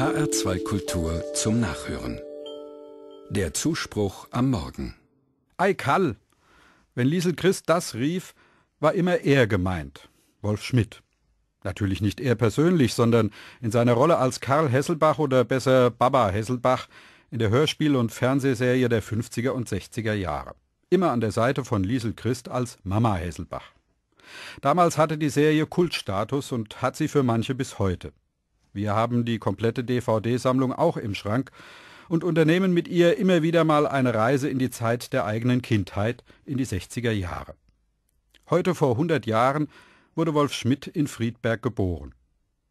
HR2 Kultur zum Nachhören. Der Zuspruch am Morgen. Ei Kall! Wenn Liesel Christ das rief, war immer er gemeint. Wolf Schmidt. Natürlich nicht er persönlich, sondern in seiner Rolle als Karl Hesselbach oder besser Baba Hesselbach in der Hörspiel- und Fernsehserie der 50er und 60er Jahre. Immer an der Seite von Liesel Christ als Mama Hesselbach. Damals hatte die Serie Kultstatus und hat sie für manche bis heute. Wir haben die komplette DVD-Sammlung auch im Schrank und unternehmen mit ihr immer wieder mal eine Reise in die Zeit der eigenen Kindheit, in die 60er Jahre. Heute vor 100 Jahren wurde Wolf Schmidt in Friedberg geboren.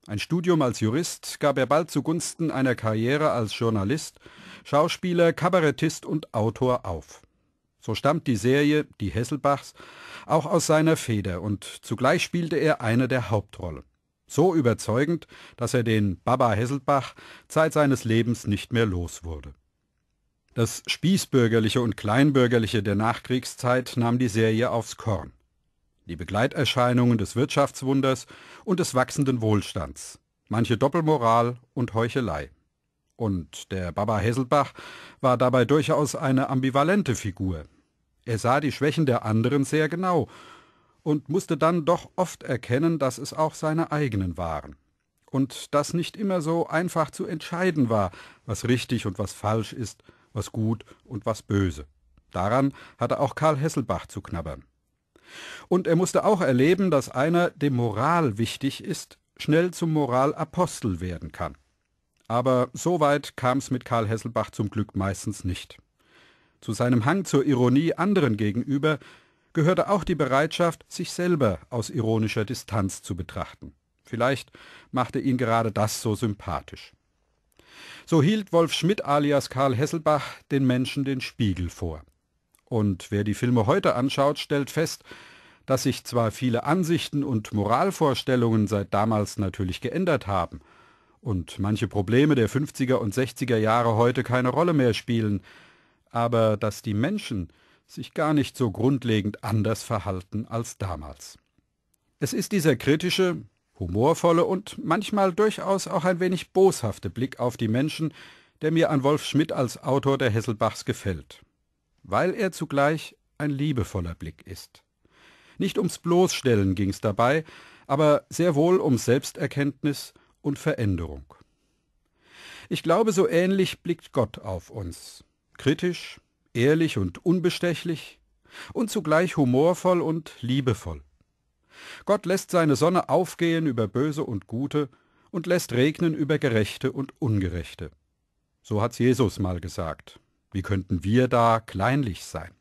Ein Studium als Jurist gab er bald zugunsten einer Karriere als Journalist, Schauspieler, Kabarettist und Autor auf. So stammt die Serie Die Hesselbachs auch aus seiner Feder und zugleich spielte er eine der Hauptrollen. So überzeugend, dass er den Baba Hesselbach Zeit seines Lebens nicht mehr los wurde. Das Spießbürgerliche und Kleinbürgerliche der Nachkriegszeit nahm die Serie aufs Korn. Die Begleiterscheinungen des Wirtschaftswunders und des wachsenden Wohlstands. Manche Doppelmoral und Heuchelei. Und der Baba Hesselbach war dabei durchaus eine ambivalente Figur. Er sah die Schwächen der anderen sehr genau und musste dann doch oft erkennen, dass es auch seine eigenen waren. Und dass nicht immer so einfach zu entscheiden war, was richtig und was falsch ist, was gut und was böse. Daran hatte auch Karl Hesselbach zu knabbern. Und er musste auch erleben, dass einer, dem Moral wichtig ist, schnell zum Moralapostel werden kann. Aber so weit kam es mit Karl Hesselbach zum Glück meistens nicht. Zu seinem Hang zur Ironie anderen gegenüber gehörte auch die Bereitschaft, sich selber aus ironischer Distanz zu betrachten. Vielleicht machte ihn gerade das so sympathisch. So hielt Wolf Schmidt alias Karl Hesselbach den Menschen den Spiegel vor. Und wer die Filme heute anschaut, stellt fest, dass sich zwar viele Ansichten und Moralvorstellungen seit damals natürlich geändert haben und manche Probleme der 50er und 60er Jahre heute keine Rolle mehr spielen, aber dass die Menschen, sich gar nicht so grundlegend anders verhalten als damals. Es ist dieser kritische, humorvolle und manchmal durchaus auch ein wenig boshafte Blick auf die Menschen, der mir an Wolf Schmidt als Autor der Hesselbachs gefällt, weil er zugleich ein liebevoller Blick ist. Nicht ums Bloßstellen ging's dabei, aber sehr wohl um Selbsterkenntnis und Veränderung. Ich glaube, so ähnlich blickt Gott auf uns. Kritisch, ehrlich und unbestechlich und zugleich humorvoll und liebevoll. Gott lässt seine Sonne aufgehen über Böse und Gute und lässt regnen über Gerechte und Ungerechte. So hat's Jesus mal gesagt. Wie könnten wir da kleinlich sein?